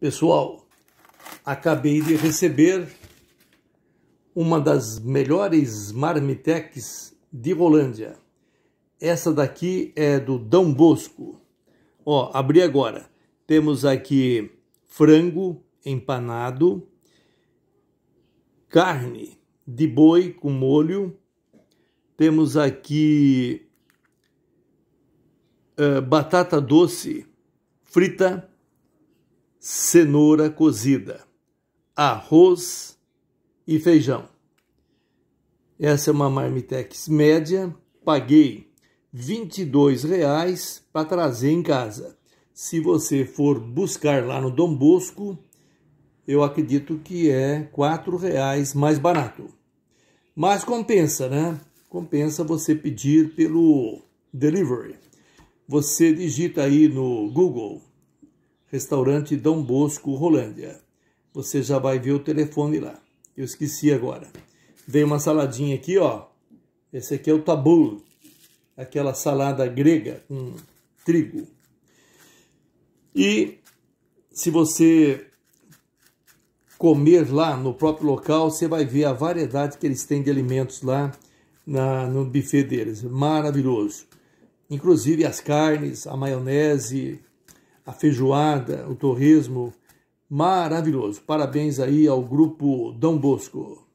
Pessoal, acabei de receber uma das melhores marmitex de Rolândia. Essa daqui é do Dom Bosco. Ó, abri agora. Temos aqui frango empanado, carne de boi com molho, temos aqui uh, batata doce frita, cenoura cozida, arroz e feijão. Essa é uma Marmitex média. Paguei R$ 22,00 para trazer em casa. Se você for buscar lá no Dom Bosco, eu acredito que é R$ mais barato. Mas compensa, né? Compensa você pedir pelo delivery. Você digita aí no Google restaurante Dom Bosco, Rolândia. Você já vai ver o telefone lá. Eu esqueci agora. Veio uma saladinha aqui, ó. Esse aqui é o tabulo, aquela salada grega com trigo. E se você comer lá no próprio local, você vai ver a variedade que eles têm de alimentos lá na, no buffet deles. Maravilhoso. Inclusive as carnes, a maionese, a feijoada, o torresmo, maravilhoso. Parabéns aí ao grupo Dom Bosco.